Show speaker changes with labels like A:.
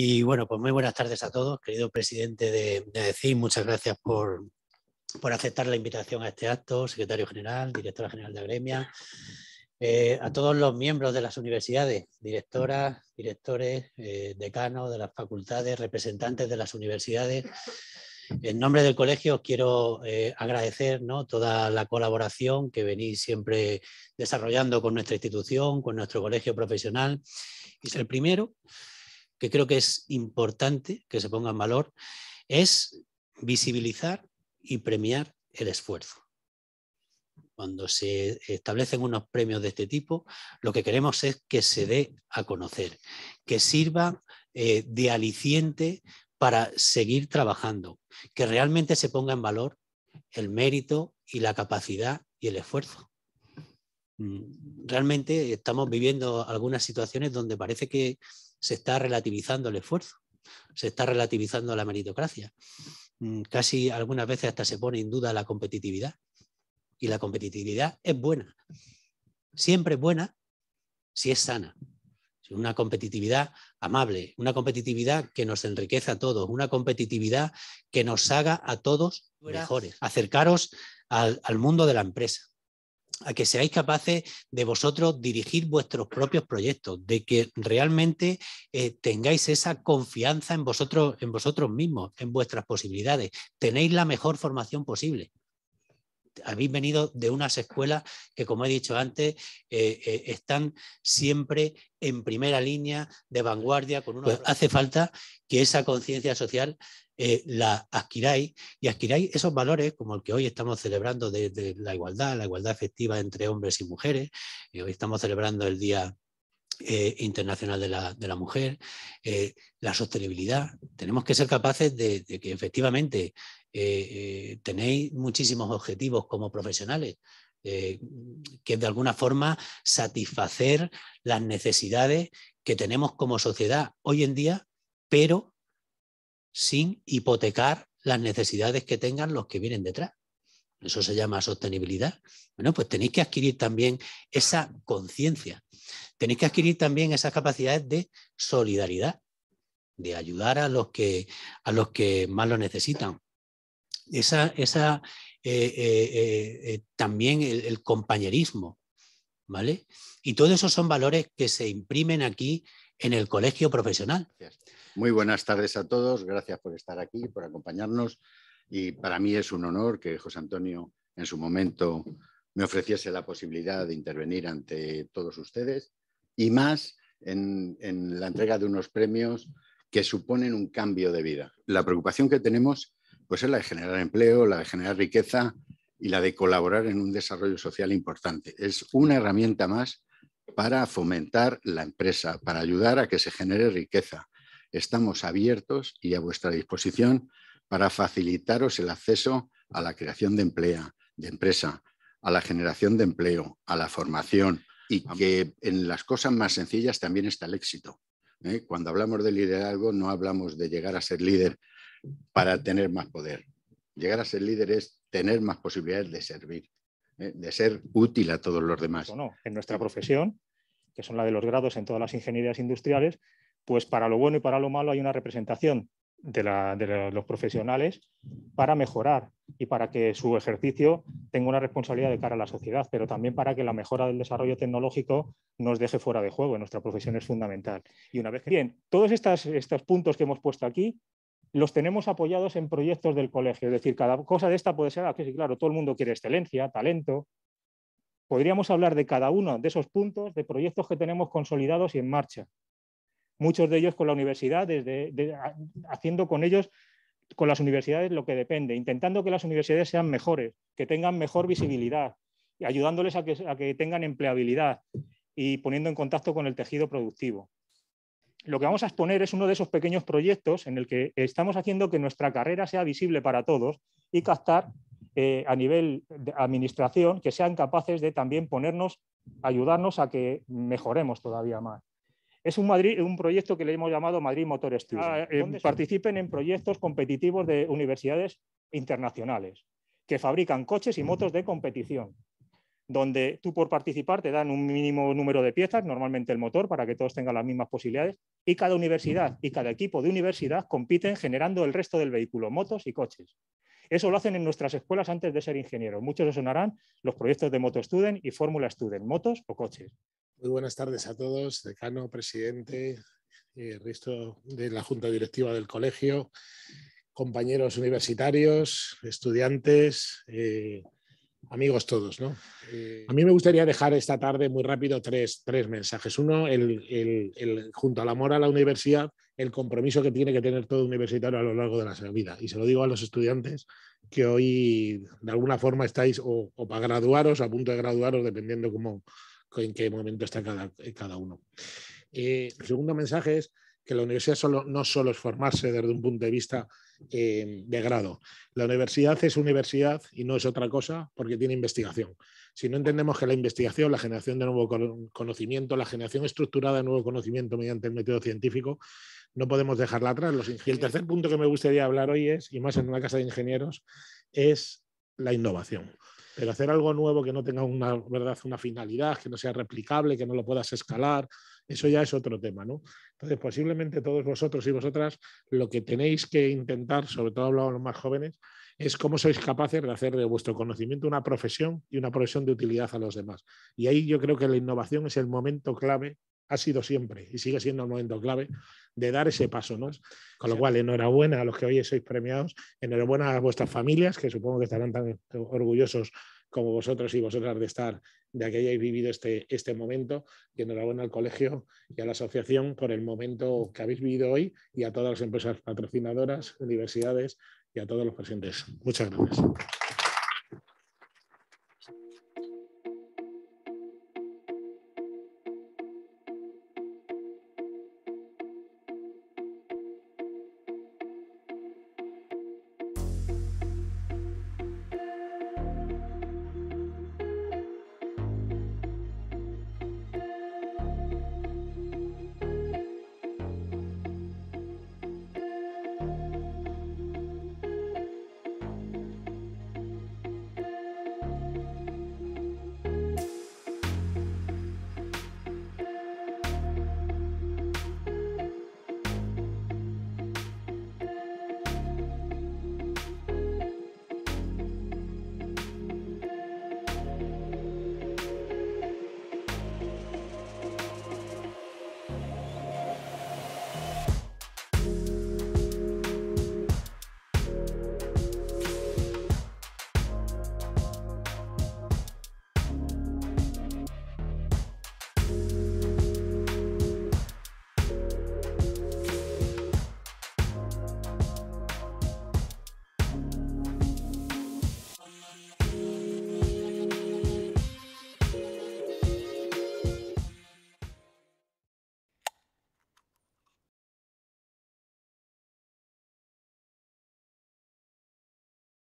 A: Y bueno, pues muy buenas tardes a todos. Querido presidente de, de muchas gracias por, aceptar la invitación a este acto, secretario general, directora general de Agremia, eh, a todos los miembros de las universidades, directoras, directores, eh, decanos de las facultades, representantes de las universidades. En nombre del colegio quiero eh, agradecer toda la colaboración que venís siempre desarrollando con nuestra institución, con nuestro colegio profesional. Es el primero que creo que es importante que se ponga en valor, es visibilizar y premiar el esfuerzo. Cuando se establecen unos premios de este tipo, lo que queremos es que se dé a conocer, que sirva eh, de aliciente para seguir trabajando, que realmente se ponga en valor el mérito y la capacidad y el esfuerzo. Mm, realmente estamos viviendo algunas situaciones donde parece que se está relativizando el esfuerzo, se está relativizando la meritocracia. Mm, casi algunas veces hasta se pone en duda la competitividad. Y la competitividad es buena. Siempre es buena si es sana. Una competitividad amable, una competitividad que nos enriquece a todos, una competitividad que nos haga a todos mejores. Acercaros al, al mundo de la empresa a que seáis capaces de vosotros dirigir vuestros propios proyectos, de que realmente eh, tengáis esa confianza en vosotros, en vosotros mismos, en vuestras posibilidades. Tenéis la mejor formación posible. Habéis venido de unas escuelas que, como he dicho antes, eh, eh, están siempre en primera línea, de vanguardia. Con pues hace falta que esa conciencia social eh, la adquiráis y adquiráis esos valores como el que hoy estamos celebrando de, la igualdad, la igualdad efectiva entre hombres y mujeres. Eh, hoy estamos celebrando el Día eh, internacional de la, mujer, la sostenibilidad. Tenemos que ser capaces de, que efectivamente tenéis muchísimos objetivos como profesionales, que de alguna forma satisfacer las necesidades que tenemos como sociedad hoy en día, pero sin hipotecar las necesidades que tengan los que vienen detrás. Eso se llama sostenibilidad. Bueno, pues tenéis que adquirir también esa conciencia. Tenéis que adquirir también esas capacidades de solidaridad, de ayudar a los que, a los que más lo necesitan. Esa, eh, eh, eh, también el, compañerismo, ¿vale? Y todos esos son valores que se imprimen aquí en el colegio profesional.
B: Muy buenas tardes a todos, gracias por estar aquí, por acompañarnos y para mí es un honor que José Antonio en su momento me ofreciese la posibilidad de intervenir ante todos ustedes y más en, la entrega de unos premios que suponen un cambio de vida. La preocupación que tenemos pues es la de generar empleo, la de generar riqueza y la de colaborar en un desarrollo social importante. Es una herramienta más para fomentar la empresa, para ayudar a que se genere riqueza. Estamos abiertos y a vuestra disposición para facilitaros el acceso a la creación de, empleo, de empresa, a la generación de empleo, a la formación y que en las cosas más sencillas también está el éxito. ¿eh? Cuando hablamos de liderazgo no hablamos de llegar a ser líder para tener más poder. Llegar a ser líder es tener más posibilidades de servir, ¿eh? de ser útil a todos los demás. en nuestra
C: profesión, que son la de los grados en todas las ingenierías industriales, pues para lo bueno y para lo malo hay una representación de, los profesionales para mejorar y para que su ejercicio tenga una responsabilidad de cara a la sociedad, pero también para que la mejora del desarrollo tecnológico nos deje fuera de juego. En nuestra profesión es fundamental. Y una vez que... Bien, todos estos puntos que hemos puesto aquí los tenemos apoyados en proyectos del colegio. Es decir, cada cosa de esta puede ser, ah, que claro, todo el mundo quiere excelencia, talento. Podríamos hablar de cada uno de esos puntos, de proyectos que tenemos consolidados y en marcha. Muchos de ellos con la universidad, desde, haciendo con ellos, con las universidades lo que depende, intentando que las universidades sean mejores, que tengan mejor visibilidad, ayudándoles a que tengan empleabilidad y poniendo en contacto con el tejido productivo lo que vamos a exponer es uno de esos pequeños proyectos en el que estamos haciendo que nuestra carrera sea visible para todos y captar eh, a nivel de administración que sean capaces de también ponernos, ayudarnos a que mejoremos todavía más. Es un, Madrid, un proyecto que le hemos llamado Madrid Motor Studio, ah, eh, participen en proyectos competitivos de universidades internacionales que fabrican coches y motos de competición donde tú por participar te dan un mínimo número de piezas, normalmente el motor, para que todos tengan las mismas posibilidades, y cada universidad y cada equipo de universidad compiten generando el resto del vehículo, motos y coches. Eso lo hacen en nuestras escuelas antes de ser ingenieros. Muchos os sonarán los proyectos de Moto Student y Fórmula Student, motos o coches.
D: Muy buenas tardes a todos, decano, presidente, el eh, resto de la junta directiva del colegio, compañeros universitarios, estudiantes. Eh, Amigos todos, ¿no? Eh, a mí me gustaría dejar esta tarde muy rápido tres, mensajes. Uno, el, el, el, junto al amor a la universidad, el compromiso que tiene que tener todo universitario a lo largo de la vida. Y se lo digo a los estudiantes que hoy de alguna forma estáis o, para graduaros a punto de graduaros, dependiendo cómo, en qué momento está cada, uno. Eh, el segundo mensaje es que la universidad no solo es formarse desde un punto de vista eh, de grado. La universidad es universidad y no es otra cosa porque tiene investigación. Si no entendemos que la investigación, la generación de nuevo conocimiento, la generación estructurada de nuevo conocimiento mediante el método científico, no podemos dejarla atrás. y el tercer punto que me gustaría hablar hoy es, y más en una casa de ingenieros, es la innovación. Pero hacer algo nuevo que no tenga una, ¿verdad? una finalidad, que no sea replicable, que no lo puedas escalar, eso ya es otro tema, ¿no? Entonces, posiblemente todos vosotros y vosotras lo que tenéis que intentar, sobre todo los más jóvenes, es cómo sois capaces de hacer de vuestro conocimiento una profesión y una profesión de utilidad a los demás. Y ahí yo creo que la innovación es el momento clave, ha sido siempre y sigue siendo el momento clave de dar ese paso, ¿no? Con lo cual, enhorabuena a los que hoy sois premiados, enhorabuena a vuestras familias, que supongo que estarán tan orgullosos como vosotros y vosotras de estar, de que hayáis vivido este, este momento. Y enhorabuena al colegio y a la asociación por el momento que habéis vivido hoy y a todas las empresas patrocinadoras, universidades y a todos los presentes. Muchas gracias.